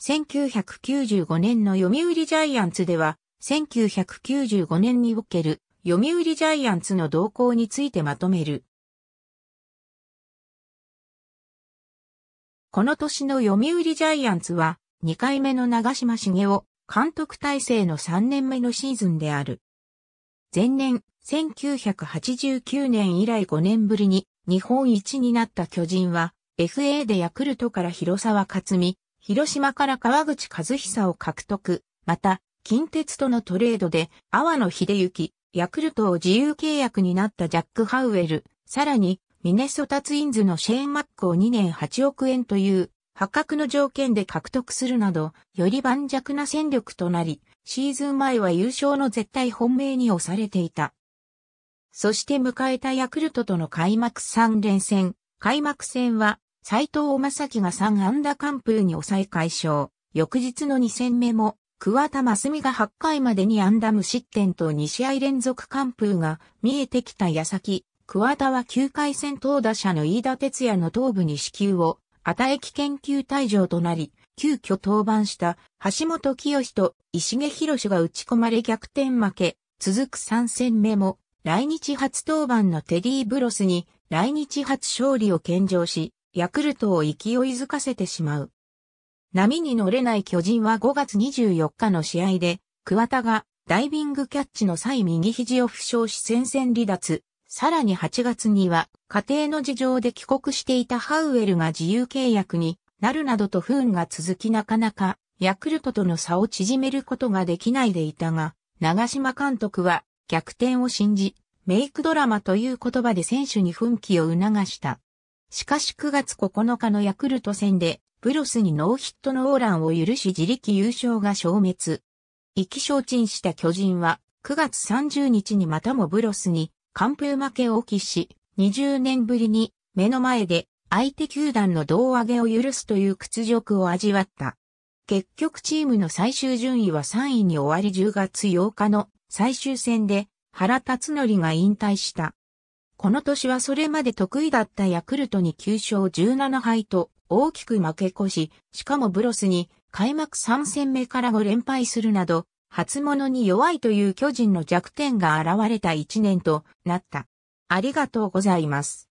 1995年の読売ジャイアンツでは、1995年における読売ジャイアンツの動向についてまとめる。この年の読売ジャイアンツは、2回目の長島茂雄監督体制の3年目のシーズンである。前年、1989年以来5年ぶりに日本一になった巨人は、FA でヤクルトから広沢克美、広島から川口和久を獲得、また、近鉄とのトレードで、阿波野秀幸、ヤクルトを自由契約になったジャック・ハウエル、さらに、ミネソタツインズのシェーン・マックを2年8億円という、破格の条件で獲得するなど、より盤石な戦力となり、シーズン前は優勝の絶対本命に押されていた。そして迎えたヤクルトとの開幕3連戦。開幕戦は斎藤正樹が3安打完封に抑え解消。翌日の2戦目も、桑田真澄が8回までに安打無失点と2試合連続完封が見えてきた矢先、桑田は9回戦投打者の飯田哲也の頭部に支給を、与え危研究退場となり、急遽登板した橋本清と石毛博が打ち込まれ逆転負け、続く3戦目も、来日初登板のテディ・ブロスに来日初勝利を献上し、ヤクルトを勢いづかせてしまう。波に乗れない巨人は5月24日の試合で、桑田がダイビングキャッチの際右肘を負傷し戦線離脱。さらに8月には家庭の事情で帰国していたハウエルが自由契約になるなどと不運が続きなかなかヤクルトとの差を縮めることができないでいたが、長島監督は逆転を信じ、メイクドラマという言葉で選手に奮起を促した。しかし9月9日のヤクルト戦で、ブロスにノーヒットノーランを許し自力優勝が消滅。意気消沈した巨人は、9月30日にまたもブロスに完封負けを起し、20年ぶりに目の前で相手球団の胴上げを許すという屈辱を味わった。結局チームの最終順位は3位に終わり10月8日の最終戦で原辰則が引退した。この年はそれまで得意だったヤクルトに9勝17敗と大きく負け越し、しかもブロスに開幕3戦目から5連敗するなど、初物に弱いという巨人の弱点が現れた1年となった。ありがとうございます。